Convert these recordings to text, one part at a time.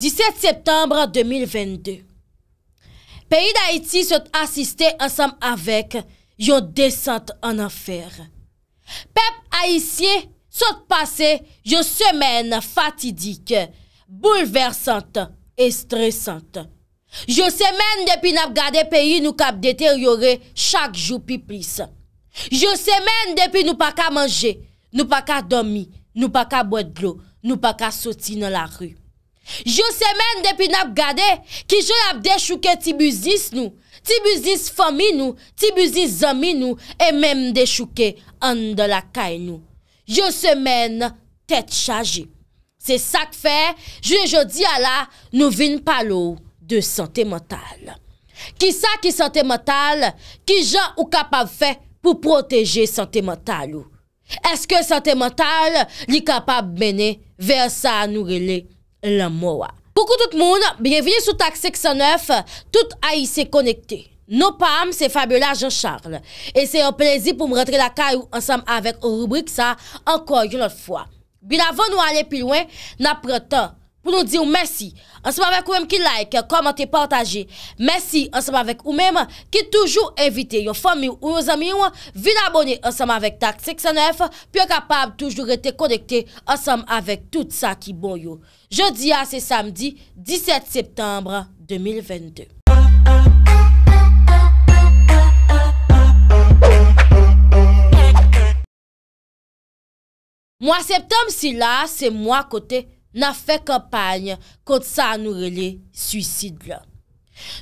17 septembre 2022 Peyi da iti sot asiste ansam avek yon descent an afer Pep a iti sot pase yon semen fatidik, bouleversant, estresant Yon semen depi nap gade peyi nou kap dete yore chak jou pi plis Yon semen depi nou pa ka manje, nou pa ka domi, nou pa ka boedlo, nou pa ka soti nan la ru Yo semen depi nap gade, ki jan ap dechouke tibuzis nou, tibuzis fomi nou, tibuzis zami nou, e menm dechouke an de la kay nou. Yo semen, tet chaje. Se sak fe, je je di ala nou vin palou de sante mental. Ki sa ki sante mental, ki jan ou kapav fe pou proteje sante mental ou? Eske sante mental li kapav mene veya sa nou reley? la moua. Poukou tout moun, biye vini sou tak 609, tout a y se konekte. No pam, se fabiola Jean-Charles. E se yo plezi pou m rentre la kay ou ansam avek ou rubrik sa anko yon lot fwa. Bi la ven nou ale pi lwen, napre tan, Pou nou di ou mersi, ansem avèk ou mèm ki like, komante, partaje, mersi ansem avèk ou mèm ki toujou evite yo fami ou yo zami yo, vin abonè ansem avèk tak 69, pi ankapab toujou rete konekte ansem avèk tout sa ki bon yo. Je di a ah, se samdi 17 septembre 2022. Mwa septem si la, se mwa kote sa. na fe kampagne kont sa anou rele suicid la.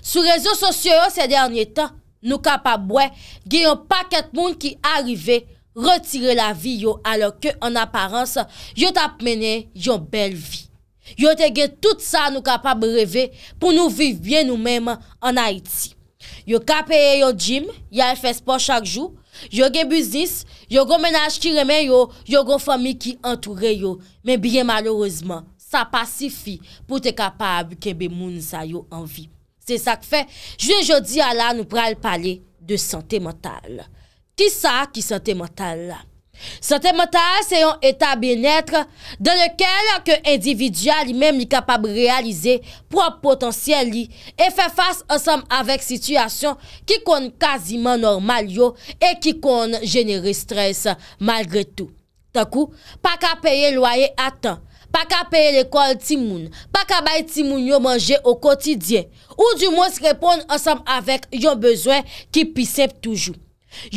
Sou rezo sosyo yo se dernye tan, nou kapab wè gen yon paket moun ki arrive retire la vi yo alo ke an aparense yo tap mene yon bel vi. Yo te gen tout sa nou kapab breve pou nou viv bien nou mèm an Haiti. Yo kapeye yo jim, ya e fe sport chak jou, Yo gen biznis, yo gen menaj ki remen yo, yo gen fami ki antoure yo, men biye malorozman, sa pasifi pou te kapab kebe moun sa yo anvi. Se sak fe, jwen jodi ala nou pral pale de sante mental. Ti sa ki sante mental la? Sote motal se yon eta benetre de lekel ke individual li mem li kapab realize prop potansyen li e fe fas ansam avek sityasyon ki kon kaziman normal yo e ki kon jeneri stres malgre tou. Takou, pa ka peye loye atan, pa ka peye lekol timoun, pa ka bay timoun yo manje o kotidyen ou di moun se repon ansam avek yon bezwen ki piseb toujou.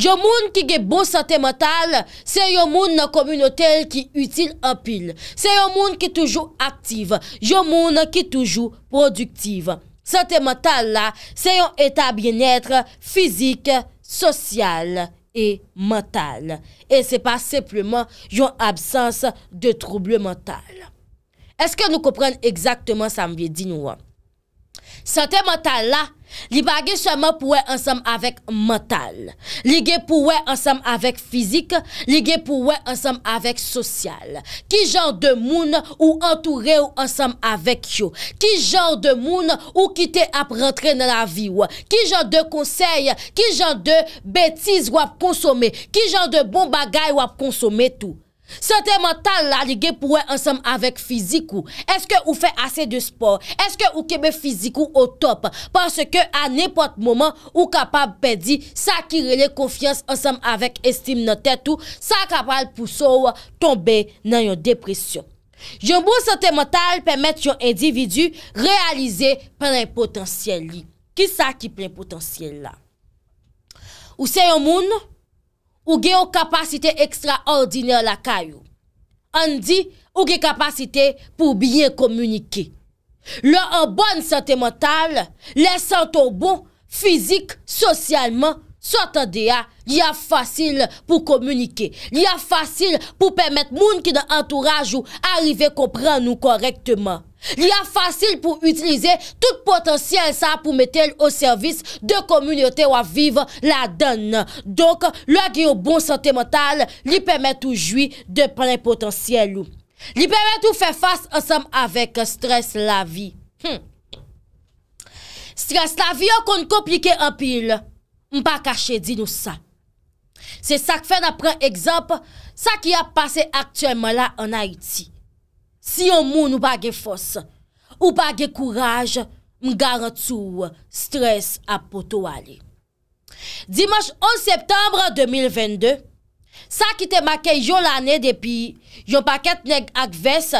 Yon moun ki ge bo sante matal, se yon moun nan kominotel ki util apil. Se yon moun ki toujou aktive, yon moun ki toujou produktive. Sante matal la, se yon eta bienetre fizik, sosyal e matal. E se pa sepleman yon absans de trouble matal. Eske nou kopren exactement sa mbiye di nou an? Santè mental la, li bagè seman pou wè ansam avèk mental, li gen pou wè ansam avèk fizik, li gen pou wè ansam avèk sosyal. Ki jan de moun ou antoure ou ansam avèk yo, ki jan de moun ou ki te ap rentre nan la vi wè, ki jan de konsey, ki jan de betiz wè ap konsome, ki jan de bon bagay wè ap konsome tou. Sante mental la li gen pou wè ansem avèk fizikou. Eske ou fè asè de spor? Eske ou kebe fizikou ou top? Pansè ke an nepot moment ou kapab pe di sa ki rele konfians ansem avèk estim nan tètou sa kapal pou sou tombe nan yon depresyon. Joun bou sante mental pe met yon individu realize plen potentiel li. Ki sa ki plen potentiel la? Ou se yon moun nou? Ou gen yo kapasite ekstra ordine la kayou. An di, ou gen kapasite pou byen komunike. Le an bon sante mental, le sante ou bon, fizik, sosyalman, sote an dea, li a fasil pou komunike. Li a fasil pou pemet moun ki nan entouraj ou arrive kompran nou korektman. Li a fasil pou utilize tout potensyen sa pou metel o servis de komunyote waviv la den. Donk, lò ki yo bon sante mental, li pemet ou jwi de plen potensyen lou. Li pemet ou fe fasy ansam avek stres la vi. Hmm. Stres la vi yo kon komplike apil. Mpa kache di nou sa. Se sak fe na pren ekzamp, sa ki a pase aktuelman la an Haiti. Si yon moun ou pa ge fos, ou pa ge kouraj, m garan sou stres apoto wale. Dimash 11 septembre 2022, sa ki te make yon lane depi yon paket neg ak ves,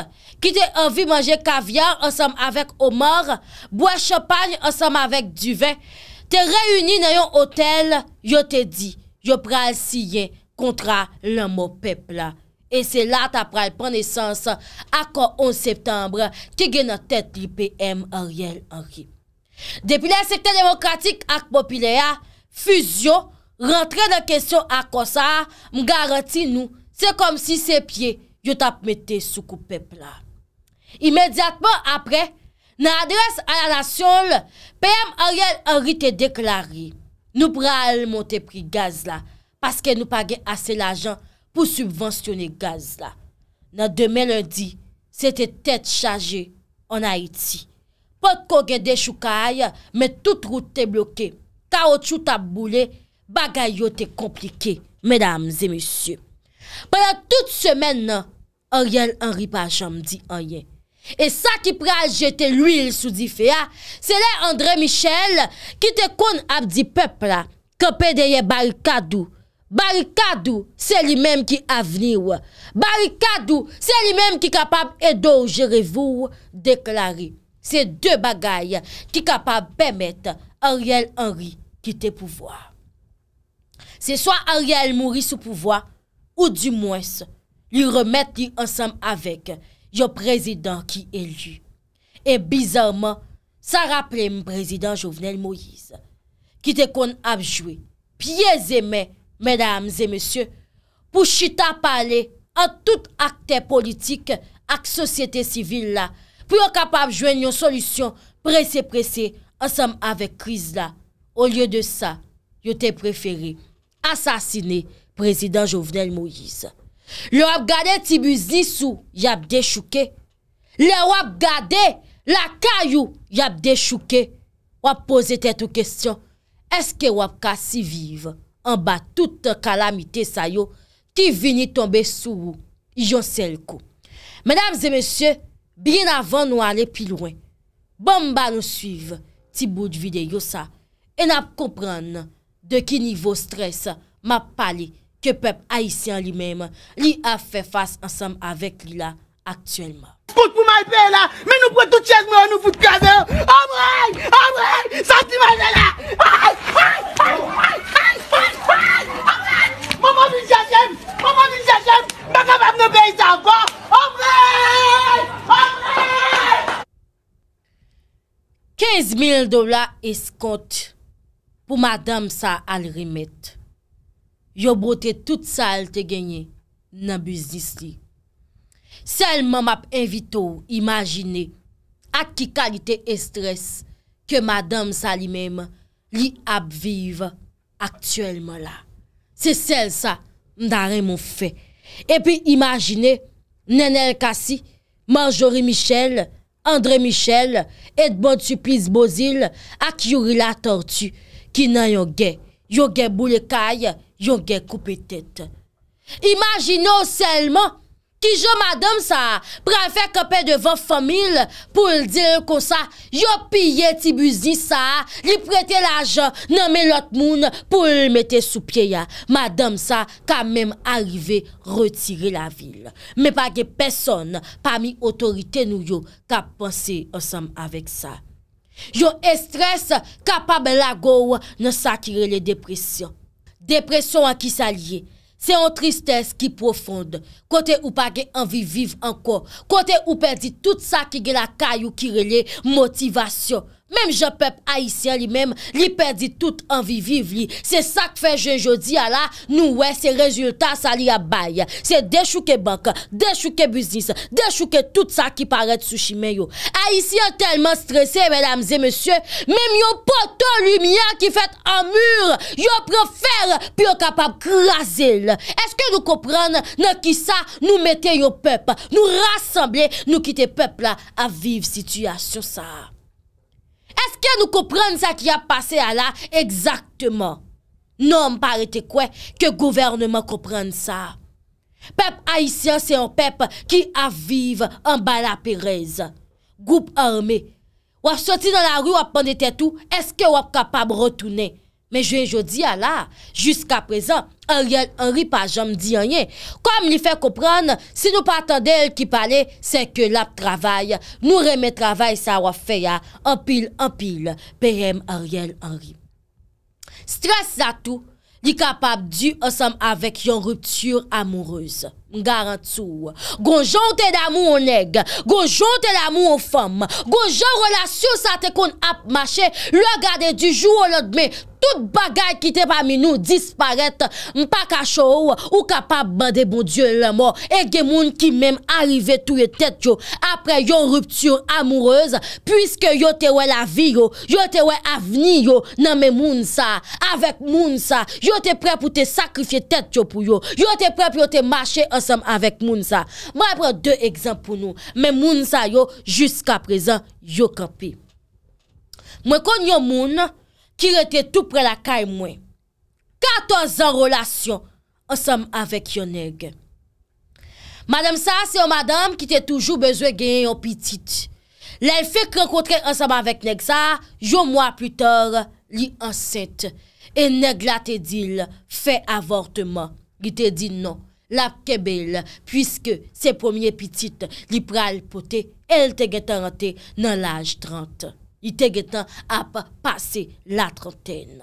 ki te anvi manje kavyar ansam avek omor, boye chopany ansam avek duve, te reyuni nan yon otel, yo te di, yo preal siye kontra lomo pepla. E se la tap pral pan esans akon 11 septembre ki gen nan tet li PM Ariel Henry. Depi la sekte demokratik ak popilya, fuzyon, rentre de kesyon ak osa, m garanti nou, se kom si se pie, yo tap mette soukou pepla. Imediatman apre, nan adres a la nasyon, PM Ariel Henry te deklari, nou pral monte pri gaz la, paske nou page ase la janj. pou subvensyon e gaz la. Nan demè lè di, se te tèt chajè an Haiti. Po kò gèdè chou kaj, mè tout route te blokè. Ta wò chou tap boulè, bagay yo te komplikè, mèdames et messieurs. Pè la tout sèmèn nan, or yèl an ripajan mdi an yè. E sa ki prè a jetè l'ouil sou di fè ya, se lè André Michel, ki te kon ap di pepl la, kèpè deye balkadou, Barikadou se li menm ki aveni ou. Barikadou se li menm ki kapab edo jerevou ou deklari. Se de bagay ki kapab bemet Ariel Henry kite pouvoi. Se soa Ariel Maurice ou pouvoi ou di mwes li remet li ansam avek yo prezident ki elu. E bizarman sa raple m prezident Jovenel Moïse. Ki te kon apjoui piye zemei. Mèdames et mèsyè, pou chita pale an tout akte politik ak sosyete sivil la, pou yo kapap jwen yon solisyon presye presye ansam avèk kriz la. Ou lye de sa, yo te preferi, asasine prezident Jovenel Moïse. Le wap gade tibuz nissou, yabde chouke. Le wap gade lakayou, yabde chouke. Wap pose tèt ou kestyon, eske wap ka si vive? An ba bon, tout kalamite sa yo Ti vini tombe sou ou Ijon sel ko Menames e monsye Bin avan nou ale pi lwen Bon mba nou suiv Ti bout vide yo sa E nap kompran de ki nivou oh, stres Map pale ke pep aisyan oh, li mem Li a fe fas ansam avek li la Aktuelman Pout pou mai pe la Men nou pou tout chesme An nou pout kaze An mwen! An mwen! Santi manje la! Aï! Aï! Aï! Aï! 15 000 dola eskont pou madame sa al remet Yo bote tout sa al te genye nan biznis li Selman map evito imajine ak ki kalite estres Ke madame sa li mem li ap vive Aktuelman la... Se sel sa... Nda remon fe... E pi imagine... Nnenel Kassi... Marjorie Michel... André Michel... Et Bontupis Bozil... Ak Yurila Tortu... Kina yon gen... Yon gen boule kay... Yon gen koupe tet... Imagine yo selman... Ki jo madame sa, prefe kopè de vò fomil pou l'dil kon sa, yo piye ti buzi sa, li prete la jan, nanme lot moun pou l mette sou pie ya. Madame sa, kamem arrive, retire la vil. Me pa de peson, pa mi otorite nou yo, ka pense osam avek sa. Yo estres, kapab la gow, nan sakire le depresyon. Depresyon an ki sa liye? Se yon tristese ki profonde, kote ou pa ge anvi vive anko, kote ou perdi tout sa ki ge la kayou ki releye motivasyon. Mem jè pep Aisyen li mem, li perdi tout anvi viv li. Se sak fe jè jò di ala, nou wè se rezultat sa li abay. Se dechouke bank, dechouke biznis, dechouke tout sa ki paret sou chime yo. Aisyen telman stresse, menamze, monsye, mem yo poto lumia ki fèt anmur, yo prefer pyo kapab krasel. Eske nou kopran nan ki sa nou mette yo pep, nou rassemble, nou kite pep la aviv situasyon sa. Eske nou kopren sa ki ap pase ala? Eksaktman. Non mparete kwen ke gouvernman kopren sa. Pep aisyen se an pep ki aviv an bala pereza. Goup arme. Wap choti nan la rou ap pon de tetou. Eske wap kapab rotounen. Men jwen jodi a la, jiska prezant, Ariel Henry pa jom di anyen. Kom li fe koupran, se nou patande el ki pale, se ke lap travay, nou reme travay sa wafeya, anpil, anpil, perem Ariel Henry. Stres zato, li kapap di osam avek yon ruptur amoureuse. Ngaran tsu Gon jante d'amou o neg Gon jante d'amou o fam Gon jante relasyon sa te kon ap mache Lo gade di jou o lodme Tout bagay ki te pa minou Disparete Mpa kachou Ou kapab bande bon dieu lèmò Ege moun ki mèm Arrive tou ye tèt yo Apre yon ruptur amoureuse Puiske yo te wè la vi yo Yo te wè avni yo Nan mè moun sa Avek moun sa Yo te pre pou te sakrifye tèt yo pou yo Yo te pre pou te mache an ansem avèk moun sa. Mwen pre de eksem pou nou, men moun sa yo, jysk aprezen, yo kapi. Mwen kon yo moun, ki rete tout pre la kay mwen. 14 anrelasyon, ansem avèk yo neg. Madame sa, se yo madame, ki te toujou bezwe genye yo pitit. Lèl fek renkotre ansem avèk neg sa, yo mwa pli tor, li anset. E neg la te dil, fe avortman. Li te dil nou. La kebel, pwiske se pwomye pitit li pral pote, el tegetan ante nan laj 30. I tegetan ap pase la 30.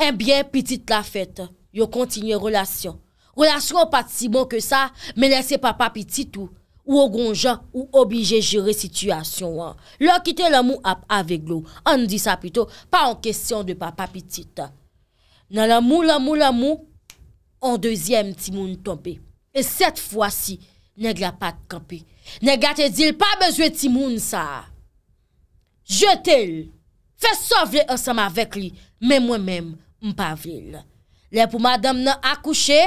En bien, pitit la fete, yo kontinye relasyon. Relasyon pat si bon ke sa, menese papa pitit ou o gonjan ou obije jere sitwasyon an. Lo kite l'amou ap aveglo. An di sa pwito, pa an kesyon de papa pitit. Nan l'amou, l'amou, l'amou. On dezyem ti moun tompe. E set fwa si, neg la pat kompe. Neg ate dil pa bezwe ti moun sa. Jete l. Fe sovle ansam avek li. Men mwen men, mpa vile. Le pou madame nan akouche,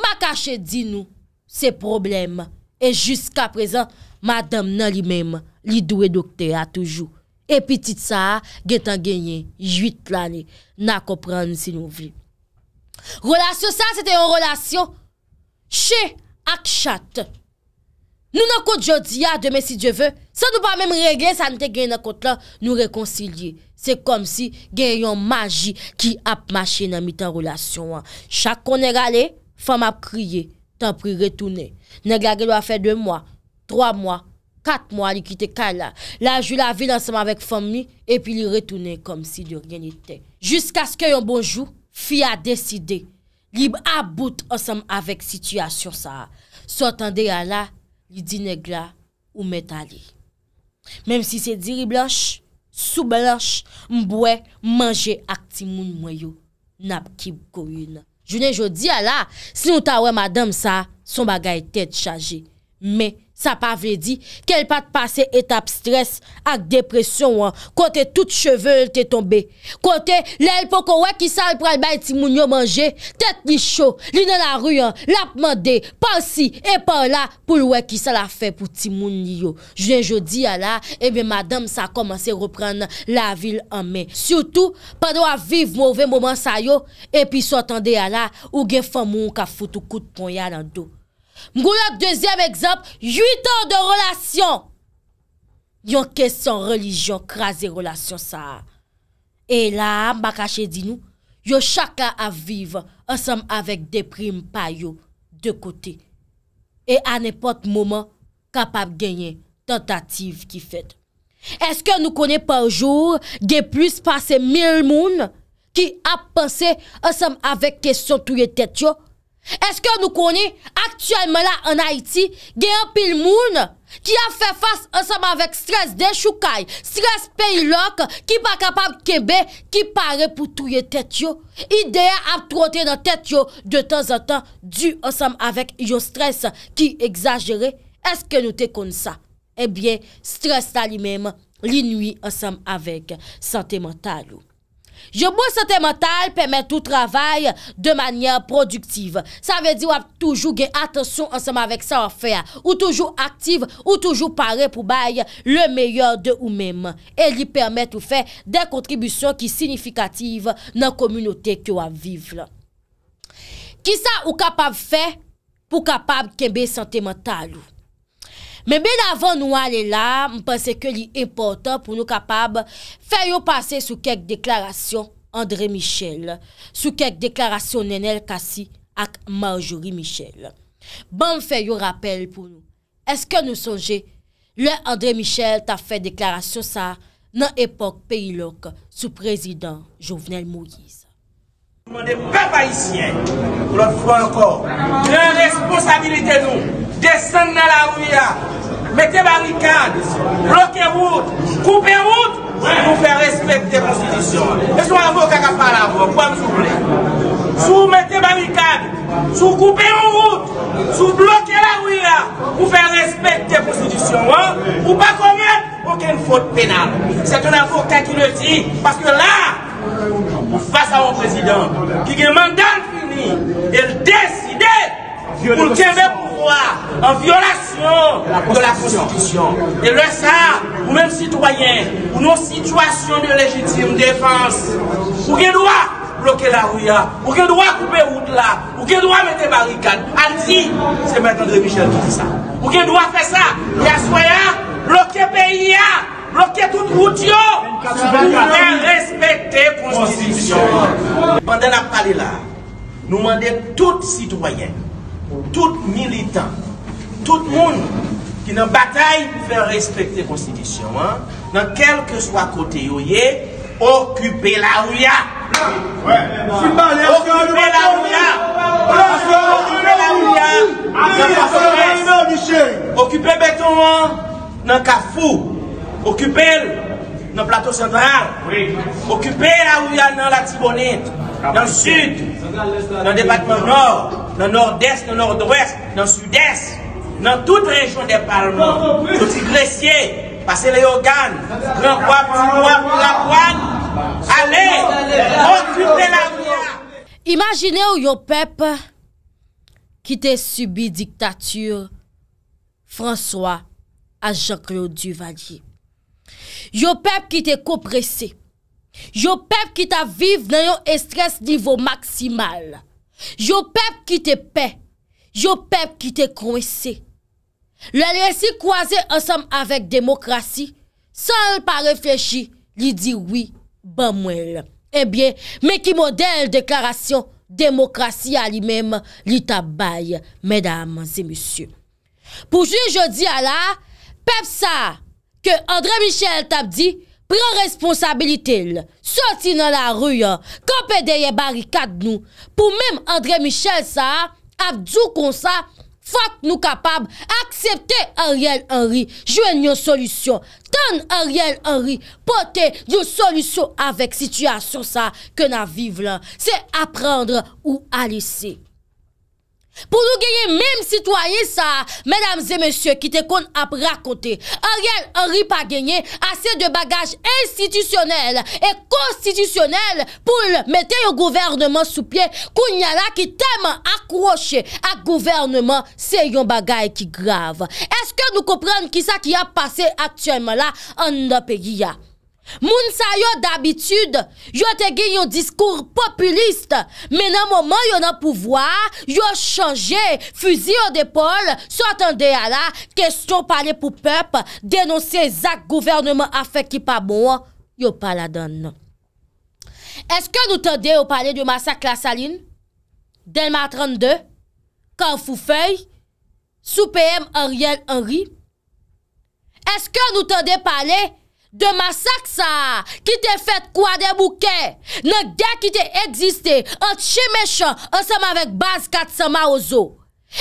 makache di nou se problem. E jiska prezant, madame nan li men, li dwe dokte a toujou. E pitit sa, gen tan genye, jwit plane, nan kopran si nou vile. Relasyon sa, se te yon relasyon Che ak chat Nou nan kote jodi ya ah, Deme si je ve Sa nou pa mem rege San te gen nan kote la nou rekoncilie Se kom si gen yon maji Ki ap mache nan mi tan relasyon Chak konen gale Fama priye, tan pri retune Nen gage lwa fe 2 mwa 3 mwa, 4 mwa li kite kala La ju la vil ansama vek fami E pi li retune kom si de rien ite Juska se ke yon bonjou Fi a deside, li ap bout osam avek sityasyon sa. Sotande yala, li dine gla ou metale. Mem si se diri bloch, sou bloch, mbwe manje ak timoun mwayo, nap kib kouyoun. Jounen jodi yala, si nou ta we madam sa, son bagay tet chaje, me menye. Sa pa vredi, kel pat pase etap stres ak depresyon an, kote tout chevelle te tombe. Kote lèl poko wèk isal pral bèl timoun yo manje, tèt ni chou, li nan la ruy an, lap mande, pa si, e pa la, pou lèk isal a fe pou timoun yo. Jwen jodi a la, e eh mè madame sa komanse repran la vil an men. Soutou, padwa vive mouve mouman sa yo, e pi so tande a la, ou gen famoun ka foutou kout pou yal an do. Mgou lak dezyem ekzamp, ywit an de relasyon Yon kes son relijon krasi relasyon sa E la mbakache di nou Yon chaka aviv ansam avik deprim payo de kote E an epot mouman kapap genye tentative ki fet Eske nou kone pa oujou Ge plus pase mil moun Ki ap pense ansam avik kes son touye tet yo Eske nou koni, aktuelman la an Haiti, gen yon pil moun ki a fe fas ansem avèk stres de choukay, stres peyi lok ki pa kapab kebe ki pare pou touye tèt yo. Ide a ap trote nan tèt yo de tan an tan du ansem avèk yo stres ki egzajere, eske nou te kon sa? Ebyen, eh stres ta li mèm, li nwi ansem avèk sante mental yo. Je mwen sante mental pemet ou travay de manyan produktiv. Sa ve di wap toujou gen atensyon anseman vek sa wafeya. Ou toujou aktif, ou toujou pare pou bay le meyye de ou mem. E li pemet ou fey de kontribusyon ki sinifikativ nan komunote ki wap viv. Ki sa ou kapav fey pou kapav kembe sante mental ou? Men ben avan nou ale la, mpense ke li impotant pou nou kapab fè yo pase sou kek deklarasyon André Michel, sou kek deklarasyon Nenel Kassi ak Marjorie Michel. Ban bon, fè yo rapel pou nou, eske nou sonje, le André Michel ta fè deklarasyon sa nan epok peyi lok sou prezident Jovenel Moïse. Mpende mpè payisyen pou lòt fwa lòkò, lè responsabilite nou. descendre dans la rue, mettez barricade, bloquez route, coupez route pour faire respecter la Constitution. Et son avocat qui parle à vous, quoi vous voulez Si vous mettez barricade, si vous coupez une route, si vous bloquez la rue pour faire respecter la Constitution, vous hein? ne pas commettre aucune faute pénale. C'est un avocat qui le dit, parce que là, face à un président qui a un mandat fini, il décide pour le pouvoir en violation de la Constitution. Et le ça, ou même citoyen, ou nos situations de légitime défense, ou bien doit bloquer la rue, hein, ou bien doit couper route là, ou bien doit mettre barricade. dit, c'est M. André Michel qui dit ça. Ou bien doit faire ça, et bloquer pays, hein, bloquer toute route, pour respecter la Constitution. Pendant la parole là, nous demandons tous citoyens tout militant, tout moun ki nan batay pou fè respektè konstitisyon, nan kelke swa kote yo ye, okupè la ouya. Okupè la ouya. Okupè la ouya. Okupè la ouya. Okupè beton an nan kafou. Okupè nan plato sentral. Okupè la ouya nan lakibonit. Nan sud. nan depakman nor, nan nord-est, nan nord-ouest, nan sud-est, nan tout rejyon depalman, touti gresye, pase le yo gan, nan wap, nan wap, nan wap, ale, okupe la mouya. Imagine ou yo pep ki te subi diktatür François à Jean-Claude Duvalier. Yo pep ki te kopresey. Yo pep ki ta vive nan yon estres nivou maksimal. Yo pep ki te pe, yo pep ki te kwen se. Le lese kwaze ansam avèk demokrasi, sol pa reflechi, li di oui, ban mwen lè. Eh Ebyen, me ki model deklarasyon demokrasi a li mèm, li tabay, mèdame, zemusye. Poujou, je di ala, pep sa, ke André Michel tab di, Pren responsabilite l, soti nan la rou yon, kompe deye barikat nou, pou mèm André Michel sa, ap djou kon sa, fote nou kapab, aksepte Ariel Henry, jwen yon solusyon, tan Ariel Henry, pote yon solusyon avèk situasyon sa, ke nan vive lan, se aprandre ou alise. Pou nou genye mèm sitwoye sa, mèdames et mèsyè ki te kon ap rakote, a riel Henri pa genye ase de bagaj institisyonel e konstisyonel pou l mette yon gouvernement sou pie, kou nye la ki tem akroche ak gouvernement se yon bagaj ki grave. Eske nou kopren ki sa ki a pase aktyem la an da peyi ya? Moun sa yo d'abitude, yo te gen yon diskour populiste, men nan mouman yo nan pouvoar, yo chanje, fuzi yo depol, sotan de ala, kesyon pale pou pep, denonsye zak gouvernement a fe ki pa mou, yo pala dan nan. Eske nou tende yo pale di masak la saline? Delma 32? Kalfou Feu? Sou PM Ariel Henry? Eske nou tende pale... De masak sa, ki te fet kwa de bouke, nan gen ki te egziste, an che mechon, an seman vek baz kat seman ozo.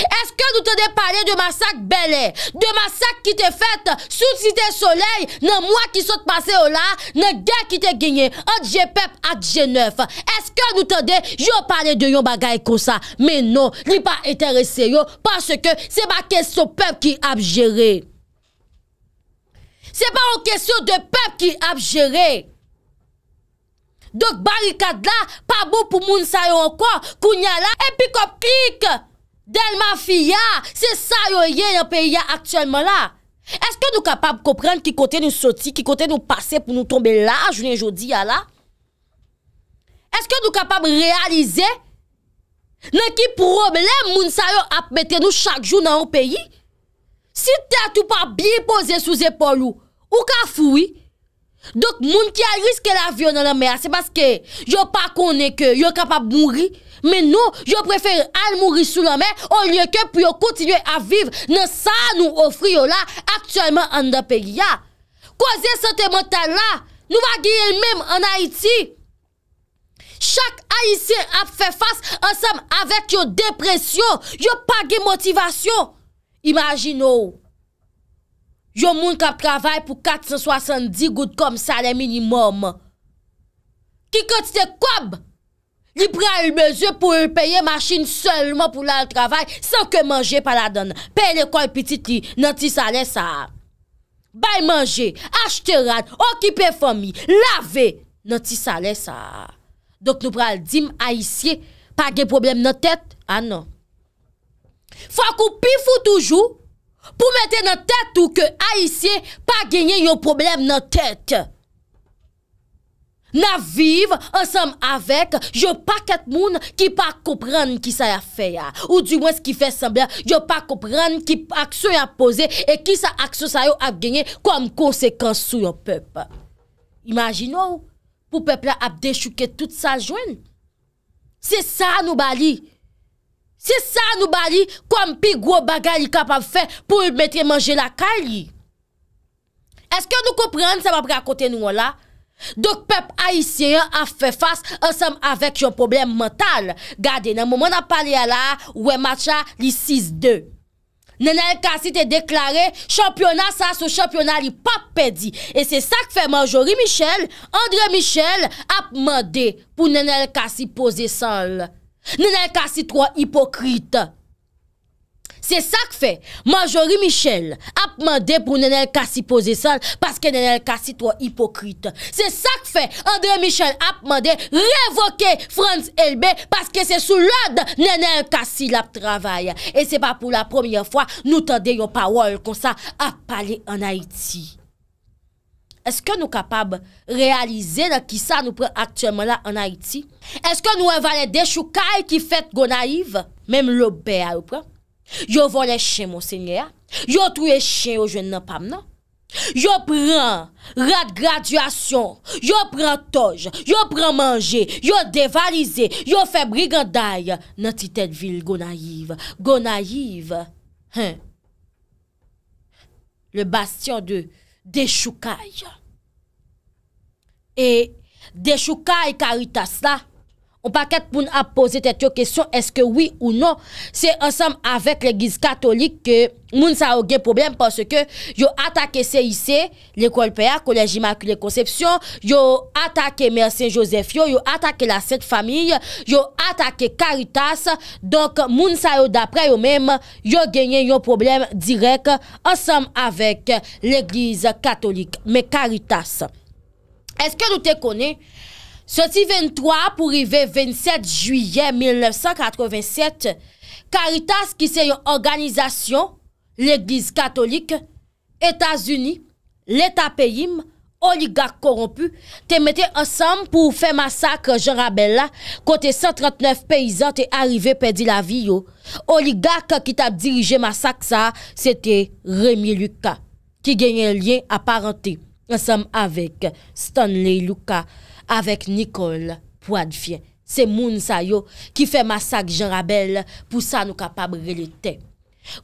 Eske nou tende pale de masak bele, de masak ki te fet sou si te soley, nan mwa ki sot pase o la, nan gen ki te genye, an je pep at je neuf. Eske nou tende yo pale de yon bagay kon sa, menon li pa etere seyo, parceke se ba ke so pep ki ap jere. Se pa an kesyon de pep ki ap jere. Dok barikat la, pa bo pou moun sayon kon, kounya la, epi kop klik, del mafya, se sayon ye yon peyi ya aktuelman la. Eske nou kapab komprende ki kote nou soti, ki kote nou pase pou nou tombe la, jounen jodi ya la? Eske nou kapab realize nan ki problem moun sayon ap mette nou chak jou nan yon peyi? Si te atou pa bi pose sou zepol ou, Ou ka fwi? Dok moun ki a riske la vyon nan la mè, se baske yo pa konen ke yo kapap mouri, men nou yo prefer an mouri sou la mè, ou lye ke pou yo kontinye a viv, nan sa nou ofri yo la, aktualman an da pe gya. Kwa zye sante motel la? Nou va gye el mèm an Haiti? Chak Haitien ap fe fass ansam avèk yo depresyon, yo pa gye motivasyon, imagino ou. Yon moun kap travay pou 470 gout kom sale minimum. Ki konti te kob, li pran yon meze pou yon e peye machin solman pou lal travay, san ke manje pala donan. Peye le kon yon pitit li, nan ti sale sa. Bay manje, achte rad, okipe fomi, lave, nan ti sale sa. Dok nou pran dim, a isye, pa gen problem nan tet, anon. Ah Fwa koupi fwo toujou, Pou mette nan tèt ou ke a isye pa genye yo problem nan tèt. Na viv ansam avek, jò pa ket moun ki pa kopran ki sa ya fe ya. Ou di mwen skifè semblè, jò pa kopran ki akso ya pose e ki sa akso sa yo ap genye kom konsekans sou yo pep. Imaginou, pou pep la ap dechouke tout sa jwen. Se sa nou bali. Se sa nou bali, kom pi gwo bagay li kapap fe pou metre manje la kal li. Eske nou komprende se wap re akote nou wala? Dok pep Aisyen a fe fas ansam avek yon problem mental. Gade, nan mouman a pale ala, wè matcha li 6-2. Nenel Kassi te deklare, championa sa sou championa li pap pedi. E se sa te fe manjori Michel, André Michel ap mande pou Nenel Kassi pose sol. Nenè kasi tro ap hipokrite Se sak fe Manjori Michel ap mande Pou nenè kasi pose sal Paske nenè kasi tro ap hipokrite Se sak fe André Michel ap mande Revoke Franz LB Paske se sou lad Nenè kasi lap travay E se pa pou la premier fwa Nou tande yon power konsa Ap pale an Haiti Eske nou kapab realize la ki sa nou pre aktuèman la an Haiti? Eske nou evalè de choukaye ki fèt gonaiv? Mem lopè a ou pre? Yo volè chè monsenye a? Yo trouè chè yo jwen nan pam nan? Yo pren rad graduasyon? Yo pren toj? Yo pren manje? Yo devalize? Yo fe briganday nan titèd vil gonaiv? Gonaiv? Le bastion de... De shukay yo. E, de shukay karita sa... On pa ket pou nou ap pose tet yo kesyon, eske oui ou nou. Se ansam avek l'Eglise Katolik, moun sa yo gen problem parce ke yo atake CIC, l'Ecole Père, Collège Immaculée Conception, yo atake Mère Saint-Joseph, yo atake la Sète Famille, yo atake Caritas, donk moun sa yo dapre yo menm, yo genyen yo problem direk ansam avek l'Eglise Katolik. Me Caritas, eske nou te konen, Soti 23 pou rive 27 juye 1987, Karitas ki se yo organizasyon, l'Eglise Katolik, Etas Uni, l'Etat Peyim, oligak korompu, te mette ansam pou fe masak Jorabella kote 139 peyizan te arrive pedi la vi yo. Oligak ki te dirije masak sa, se te Remi Luka, ki genye liye aparente. Ansem avek Stanley Luka, avek Nicole Poitvien. Se moun sa yo ki fe masak Jean Rabel pou sa nou kapabre le te.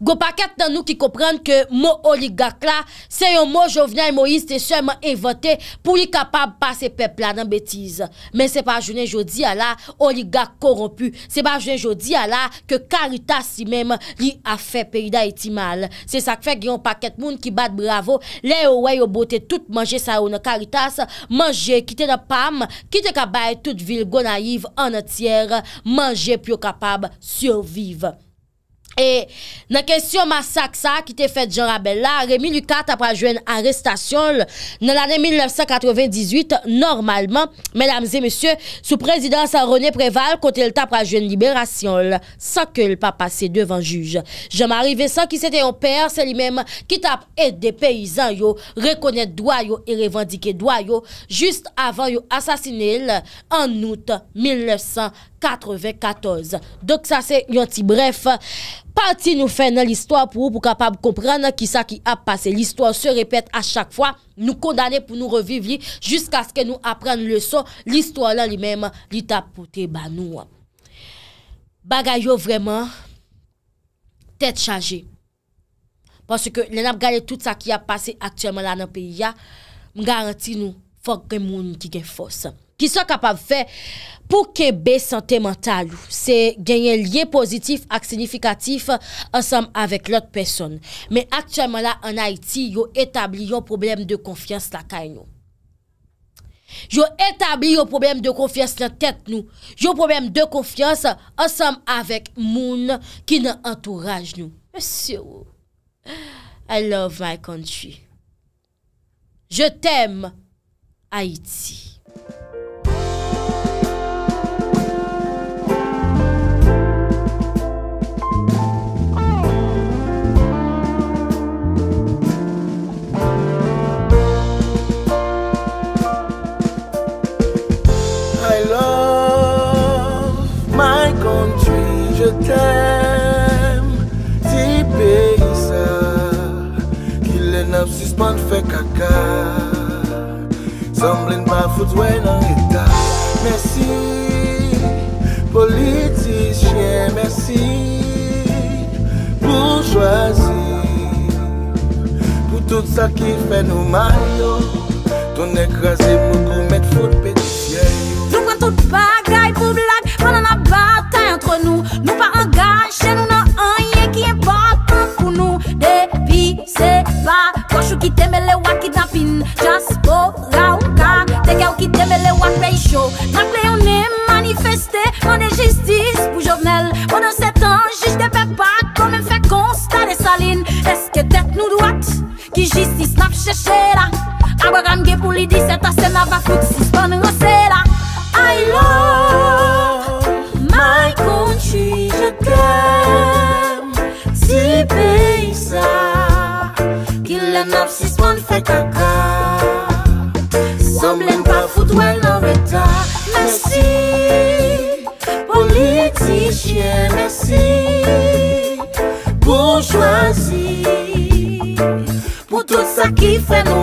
Gopaket nan nou ki koprande ke mo oligak la, se yon mo jovenay mo yiste seman evote pou li kapab pase pepla nan betize. Men se pa jounen jodi ala oligak korompu, se pa jounen jodi ala ke karitas si men li afe peida iti mal. Se sak fek yon paket moun ki bat bravo, le yo wey yo bote tout manje sa yon karitas, manje kite de pam, kite ka baye tout vil go naiv anatier, manje pyo kapab surviv. E nan kesyon masak sa ki te fet Jean Rabella, remi luka tapra jwen arrestasyon l, nan l ane 1998, normalman, menamze monsye, sou prezidans a Rene Preval kote l tapra jwen liberasyon l, san ke l pa pase devan juj. Je m'arive san ki se te yon per, se li menm ki tap et de peyizan yo, rekonet doyo e revandike doyo, just avan yo asasine l, an out 1990. 94. Dok sa se yon ti bref. Parti nou fè nan l'histoire pou ou pou kapab komprenne ki sa ki ap pase. L'histoire se repète a chak fwa. Nou kondane pou nou reviv li. Jusk aske nou apren le son. L'histoire lan li mèm li tapote ban nou. Bagay yo vreman. Tèt chanje. Pwoske lè nap gane tout sa ki ap pase aktuèman la nan peyi ya. M garanti nou fòk ke moun ki gen fòs. ki se kapav fe pou kebe sante mental. Se genyen liye pozitif ak signifikatif ansam avèk lòt person. Me aktyèman la an Haïti, yo etabli yo problem de konfians la kay nou. Yo etabli yo problem de konfians la tèt nou. Yo problem de konfians ansam avèk moun ki nan antouraj nou. Monsieur, I love my country. Je tèm Haïti. Samblen pa foud wè nan etat Mersi politisyen Mersi pou jwazir Pou tout sa ki fè nou mayon Toun ek rase mou kou met foud petisyen Nou kwen tout bagay pou blag Mwen an abata entre nou Ki teme le wakid na pin Jaspo, gaw, ka Dega wakid teme le wak pey show Na pleyone, manifeste Mande jistis pou jovnel Bonan se tan, jish de pe pat Komem fekons, tare salin Eske tet nou doat Ki jistis nap cheshera Abagam ge pou li diset Ase nava fut sispanen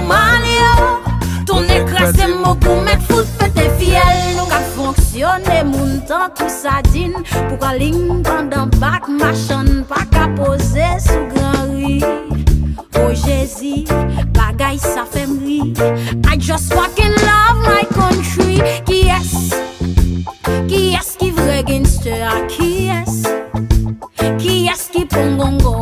Malyo, ton e kras e mou pou met foute fete fiel Nou ka fonksyon e moun tan kousa din Pou ka ling kanda bak ma chan pa ka pose sou gran ri O oh, Jezi, bagay sa fe mri I just fakin love my country Ki es, ki es ki vre genste A ki es, ki es ki pongongo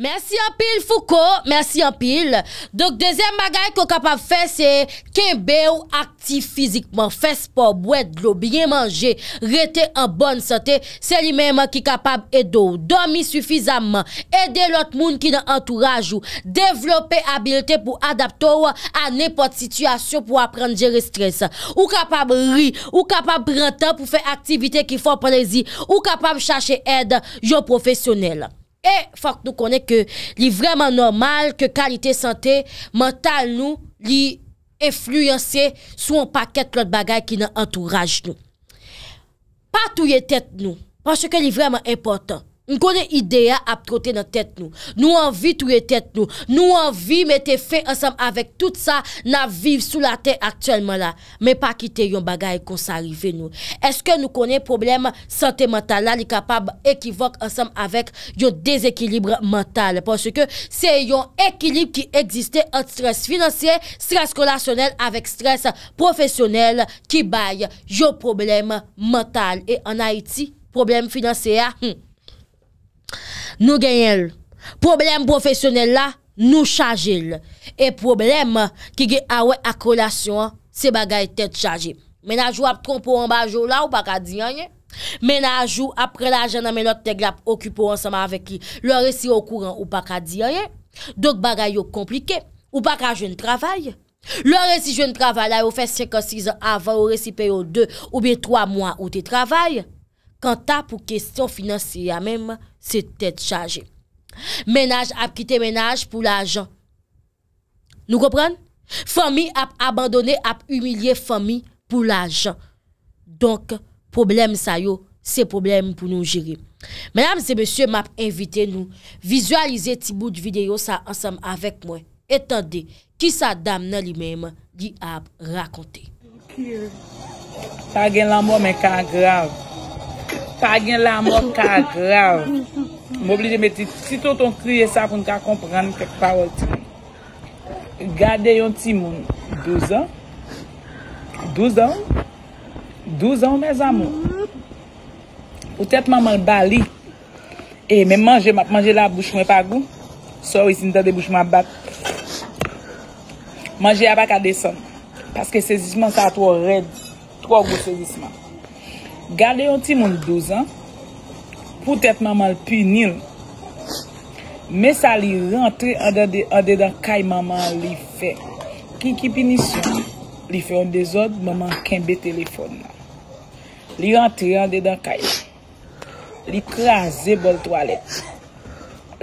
Mersi anpil Fouko, mersi anpil. Dok dezem bagay kou kapab fe se kembe ou aktif fizikman, fe sport, bwed lo, bien manje, rete an bon sante, se li menman ki kapab edou, domi sufizaman, ede lot moun ki nan entouraj ou, devlope abilte pou adapto ou an nepot situasyon pou aprendje restre sa. Ou kapab ri, ou kapab brentan pou fe aktivite ki fon prezi, ou kapab chache ed yo profesyonel. E fòk nou konen ke li vreman normal ke kalite santè, mental nou li effluyansè sou an pakèt lòt bagay ki nan entouraj nou. Patou ye tèt nou, panche ke li vreman important, Nou konen ideya ap trote nan tet nou. Nou anvi touye tet nou. Nou anvi mette fe ansam avek tout sa nan viv sou la te aktuelman la. Men pa kite yon bagay kon sa rive nou. Eske nou konen problem sante mental la li kapab ekivok ansam avek yon dezekilibre mental. Ponche ke se yon ekilibre ki egziste an stres finanseye, stres kolasyonel avek stres profesyonel ki bay yon problem mental. E an Haiti, problem finanseya, hmmm. Nou genye l, problem profesyonel la, nou chaje l, e problem ki ge awe akrelasyon se bagay tet chaje. Menajou ap trompo an bajou la ou baka diyanye, menajou ap prelajena menot te glap okupo ansama aveki, lor resi yo kouran ou baka diyanye, dok bagay yo komplike, ou baka joun travay, lor resi joun travay la yo fe sekosize avan ou resi peryo 2 ou bi 3 mwa ou te travay, Kanta pou kestyon finansiya menm, se tet chaje. Menaj ap kite menaj pou la ajan. Nou kopran? Fami ap abandone ap umilye fami pou la ajan. Donk, problem sa yo, se problem pou nou jiri. Menam se monsye map invite nou, vizualize ti bout videyo sa ansam avek mwen. Etande, ki sa dam nan li menm, di ap rakonte. Sa gen lambo men ka grav. Pagyen la mot ka grav. M'oblije meti. Sito ton kriye sa pou n'ka kompran. M'pek pa wot ti. Gade yon ti moun. 12 an. 12 an. 12 an mè zan moun. Ou tèt maman bali. E men manje la bouchme pa goun. So yon zin da de bouchme ap bat. Manje ap ak adesan. Paske sezisman sa tro red. Tro goun sezisman. Gade yon ti moun dozan, pou tèt maman pi nil. Mè sa li rentre an de dan kay maman li fè. Ki ki pinisyon, li fè yon dezod, maman kenbe telefon nan. Li rentre an de dan kay. Li kraze bol toalet.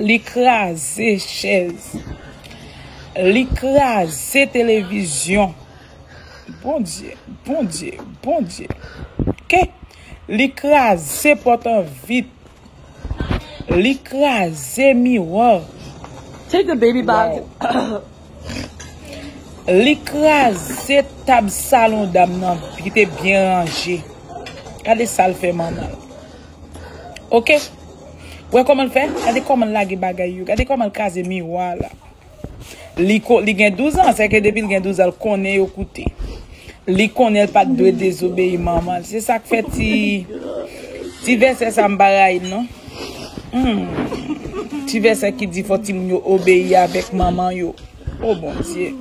Li kraze chèz. Li kraze televizyon. Bon diye, bon diye, bon diye. Kè? Li kraze poton vit. Li kraze miwa. Take the baby bag. Li kraze tab salon dam nan. Pite bien range. Kade sal fe man nan. Ok. Ouwe koman fe? Kade koman lage bagay yu. Kade koman kaze miwa la. Li gen 12 ansen ke depil gen 12 al kone yo kutey. Li konel pat dwe dezobeyi maman. Se sak fe ti... Ti vese sa mbara yon, no? Hmm. Ti vese ki di fote mwen yo obeyi avek maman yo. O oh, bon, siye.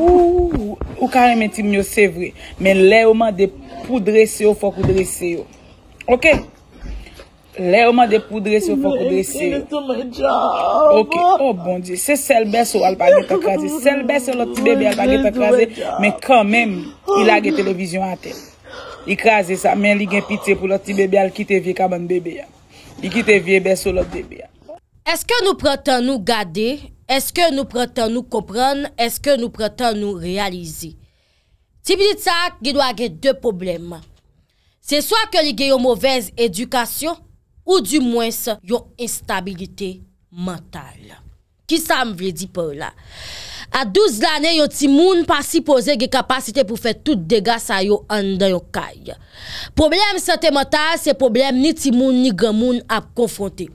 Ou karemen ti mwen yo sevre. Men le ouman de poudre se yo fok poudre se yo. Ok? Lè ouman depoudre se ou fokoudre se. Ok, o oh, bon di. Se sel beso al pa ge ta kaze. Sel beso lò ti bebe al pa ge ta kaze. Men kan men, il a ge televizyon atè. I kaze sa men li gen pite pou lò ti bebe al kite vie kaban bebe ya. I kite vie beso lò te bebe ya. Eske nou pretan nou gade? Eske nou pretan nou kompran? Eske nou pretan nou realize? Sipi dit sa ak, ge do a ge de poublem. Se so ak yo li gen yon mouvez edukasyon, Ou di mwens yo instabilite mental. Ki sa m vredi pa ou la? A 12 lane yo ti moun pasipoze ge kapasite pou fe tout degas a yo andan yo kay. Problem se te mental se problem ni ti moun ni gen moun ap konfronte.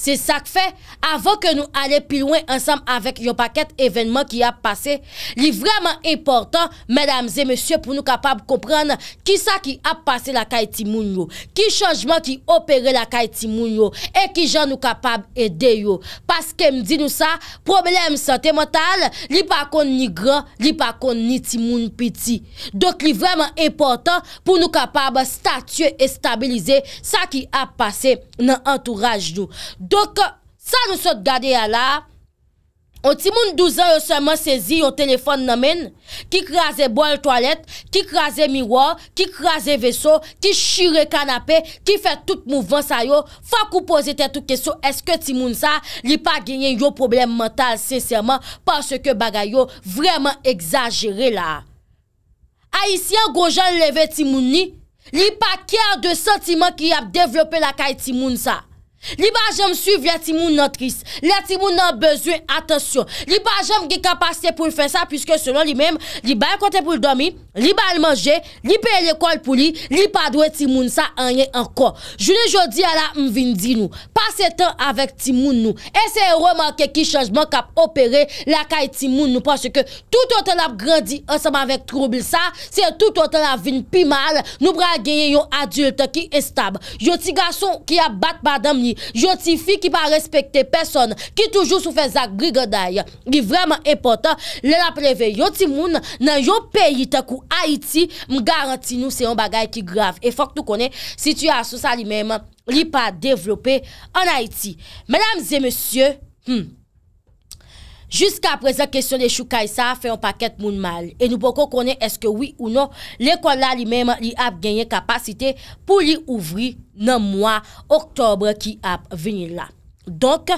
Se sak fe, avon ke nou ale pilouen ansam avek yo paket evenman ki ap pase Li vreman importan, medamze, mesye, pou nou kapab kompran Ki sa ki ap pase la kaiti moun yo Ki chanjman ki opere la kaiti moun yo E ki jan nou kapab ede yo Paske mdi nou sa, problem sante motal Li pakon ni gran, li pakon ni timoun piti Dok li vreman importan pou nou kapab statue et stabilize Sa ki ap pase nan entourage nou Donk sa nou sot gade ya la On timoun 12 an yo seman sezi yon telefon namen Ki krasen bol toalet Ki krasen miro Ki krasen veso Ki shire kanapè Ki fè tout mouvans a yo Fak ou pose ten tout keso Eske timoun sa li pa genyen yo problem mental Seseyman Pase ke bagay yo vreman exagere la Aisyen gojan leve timoun ni Li pa kèr de sentiman ki ap devlope la kaj timoun sa Li ba jom suiv la timoun notris La timoun nan bezwen atensyon Li ba jom ge kapasite pou l fe sa Piske selon li mem Li ba l kote pou l domi Li ba l manje Li pe l ekol pou li Li pa dwe timoun sa anye anko Jouni jodi ala mvin di nou Pase tan avek timoun nou Ese remake ki chanjman kap opere La kay timoun nou Pase ke tout otan ap gradi Aseman vek troubl sa Se tout otan ap vin pi mal Nou bra genye yon adulte ki estab Yoti gason ki ap bat badam ni Yoti fi ki pa respekte peson Ki toujou sou fe zagrigaday Ki vreman epot Le la preve yoti moun nan yon peyi Takou Haiti m garanti nou Se yon bagay ki grav E fok tou konen situasyon sa li mem Li pa devlope an Haiti Menam zemesye Juska aprezen kesyon de Choukaisa a fey an paket moun mal. E nou pokon konen eske oui ou non, l'ekon la li mem li ap genye kapasite pou li ouvri nan mwa oktobre ki ap veni la. Donk,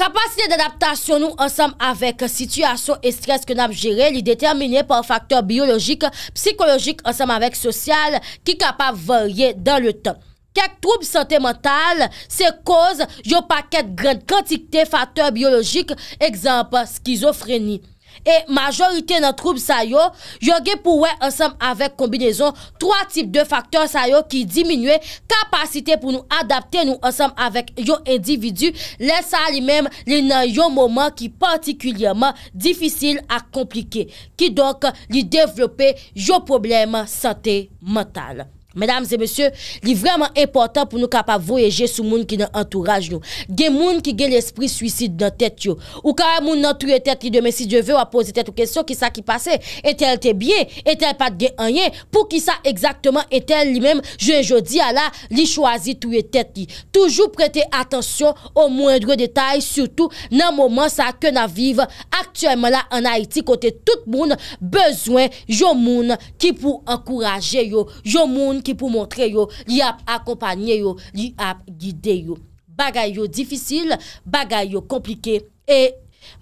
kapasite d'adaptasyon nou ansam avek sityasyon estres ke nam jere li determine pou an faktor biyologik, psikologik ansam avek sosyal ki kapav verye dan le tonk. Kek troub sante mental se koz yo paket grand kantikte faktor biologik, ekzamp skizofreni. E majorite nan troub sa yo, yo gen pouwe ansam avek kombinezon 3 tip de faktor sa yo ki diminwe kapasite pou nou adapte nou ansam avek yo individu lesa li mem li nan yo moman ki patikulyaman difisil a komplike ki donk li devlope yo problem sante mental. Mèdames et mèsyè, li vreman important pou nou kapavoyege sou moun ki nan entourage nou. Gen moun ki gen l'esprit suicide nan tèt yo. Ou ka moun nan touye tèt li de men, si je ve ou apose tèt ou kèsyon ki sa ki pase, etèl te bie, etèl pat gen anye, pou ki sa exactement etèl li men, je jodi ala, li chwazi touye tèt li. Toujou prete atensyon ou mwendre detay, soutou nan mwoman sa ke nan vive. Aktuèman la an Haiti, kote tout moun bezwen yo moun ki pou ankuraje yo. Yo moun ki pou montre yo, li ap akopanye yo, li ap gide yo. Bagay yo difisil, bagay yo komplike. E,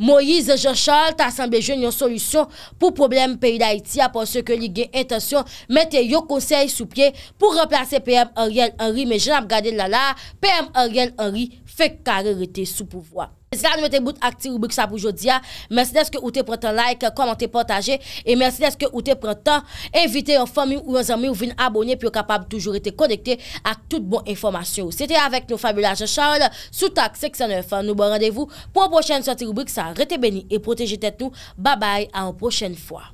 Moïse Jean-Charles, ta san bejoun yon solusyon pou problem peyi d'Haïti, apon se ke li gen etasyon, mette yo konsey sou pye pou replase P.M. Ariel Henry, men jen ap gade lala, P.M. Ariel Henry fek kare rete sou pouvoi. Se la nou mette bout ak tiroubrik sa pou jodia, mersi deske ou te prentan like, komante, potaje, e mersi deske ou te prentan, evite yon fami ou yon zami ou vin abonye, pi yo kapab toujou rete konekte ak tout bon informasyon. Se te avek nou fabulajen Charles, sou tak seksyonen fan nou bon randevou, pou an pochene sa tiroubrik sa rete beni e proteje tet nou. Ba bay, an pochene fwa.